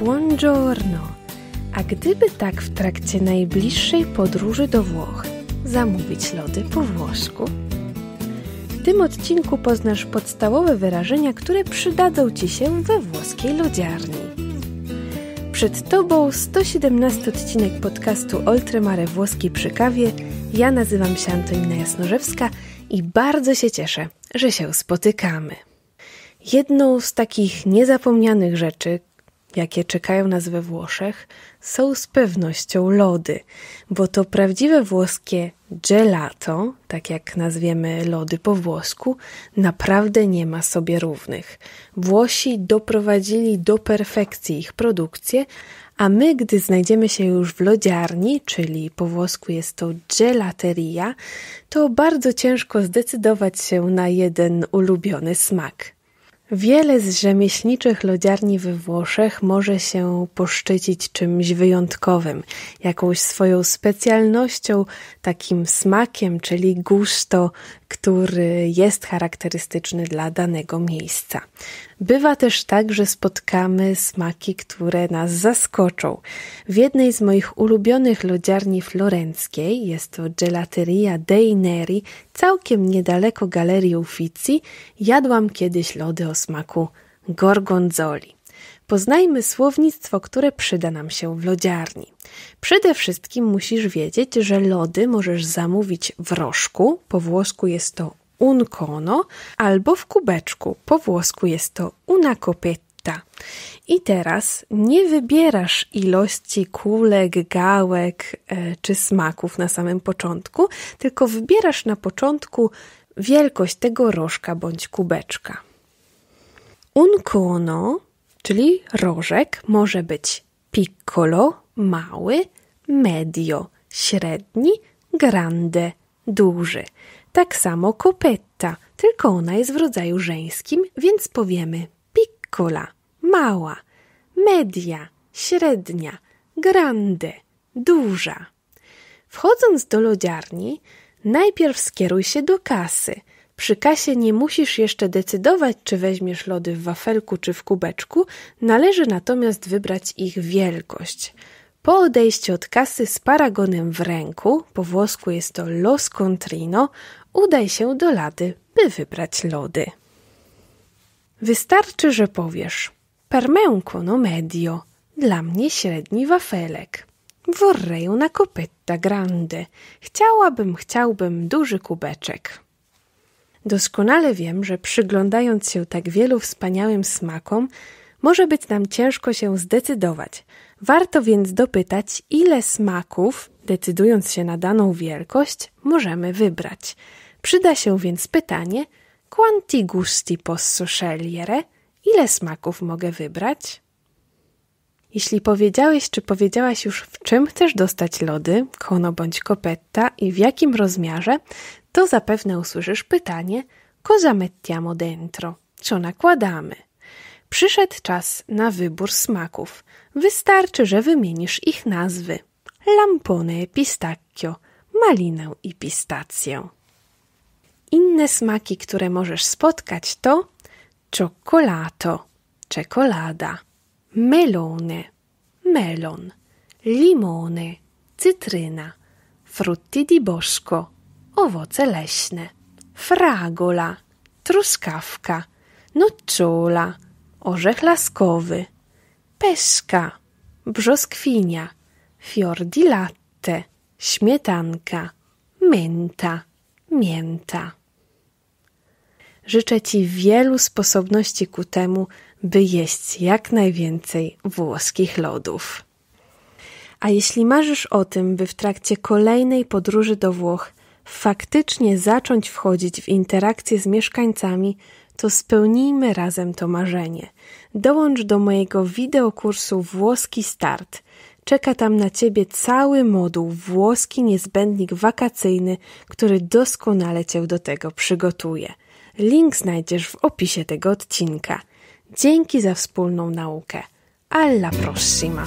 buongiorno. A gdyby tak w trakcie najbliższej podróży do Włoch zamówić lody po włosku? W tym odcinku poznasz podstawowe wyrażenia, które przydadzą Ci się we włoskiej lodziarni. Przed Tobą 117 odcinek podcastu Oltremare Włoski przy kawie. Ja nazywam się Antonina Jasnorzewska i bardzo się cieszę, że się spotykamy. Jedną z takich niezapomnianych rzeczy, jakie czekają nas we Włoszech, są z pewnością lody, bo to prawdziwe włoskie gelato, tak jak nazwiemy lody po włosku, naprawdę nie ma sobie równych. Włosi doprowadzili do perfekcji ich produkcję, a my, gdy znajdziemy się już w lodziarni, czyli po włosku jest to gelateria, to bardzo ciężko zdecydować się na jeden ulubiony smak. Wiele z rzemieślniczych lodziarni we Włoszech może się poszczycić czymś wyjątkowym, jakąś swoją specjalnością, takim smakiem, czyli gusto, który jest charakterystyczny dla danego miejsca. Bywa też tak, że spotkamy smaki, które nas zaskoczą. W jednej z moich ulubionych lodziarni florenckiej, jest to Gelateria dei Neri, całkiem niedaleko Galerii Uffizi, jadłam kiedyś lody o smaku gorgonzoli. Poznajmy słownictwo, które przyda nam się w lodziarni. Przede wszystkim musisz wiedzieć, że lody możesz zamówić w rożku, po włosku jest to un albo w kubeczku. Po włosku jest to una copetta. I teraz nie wybierasz ilości kulek, gałek e, czy smaków na samym początku, tylko wybierasz na początku wielkość tego rożka bądź kubeczka. Un czyli rożek, może być piccolo, mały, medio, średni, grande, duży. Tak samo kopetta, tylko ona jest w rodzaju żeńskim, więc powiemy piccola, mała, media, średnia, grande, duża. Wchodząc do lodziarni, najpierw skieruj się do kasy. Przy kasie nie musisz jeszcze decydować, czy weźmiesz lody w wafelku czy w kubeczku, należy natomiast wybrać ich wielkość. Po odejściu od kasy z paragonem w ręku, po włosku jest to los contrino, udaj się do lady, by wybrać lody. Wystarczy, że powiesz Permę no medio, dla mnie średni wafelek. Vorrei una copetta grande. Chciałabym, chciałbym duży kubeczek. Doskonale wiem, że przyglądając się tak wielu wspaniałym smakom, może być nam ciężko się zdecydować. Warto więc dopytać, ile smaków decydując się na daną wielkość, możemy wybrać. Przyda się więc pytanie: quanti gusti posso scegliere? Ile smaków mogę wybrać? Jeśli powiedziałeś czy powiedziałaś już w czym chcesz dostać lody, kono bądź kopetta i w jakim rozmiarze, to zapewne usłyszysz pytanie cosa mettiamo dentro? Co nakładamy? Przyszedł czas na wybór smaków. Wystarczy, że wymienisz ich nazwy e pistacchio, malinę i pistację. Inne smaki, które możesz spotkać to czekolato, czekolada, melone, melon, limone, cytryna, frutti di bosco, owoce leśne, fragola, truskawka, nocciola, orzech laskowy, peszka, brzoskwinia, fior di latte, śmietanka, menta, mięta. Życzę Ci wielu sposobności ku temu, by jeść jak najwięcej włoskich lodów. A jeśli marzysz o tym, by w trakcie kolejnej podróży do Włoch faktycznie zacząć wchodzić w interakcję z mieszkańcami, to spełnijmy razem to marzenie. Dołącz do mojego wideokursu Włoski Start – Czeka tam na ciebie cały moduł włoski niezbędnik wakacyjny, który doskonale cię do tego przygotuje. Link znajdziesz w opisie tego odcinka. Dzięki za wspólną naukę. Alla prossima!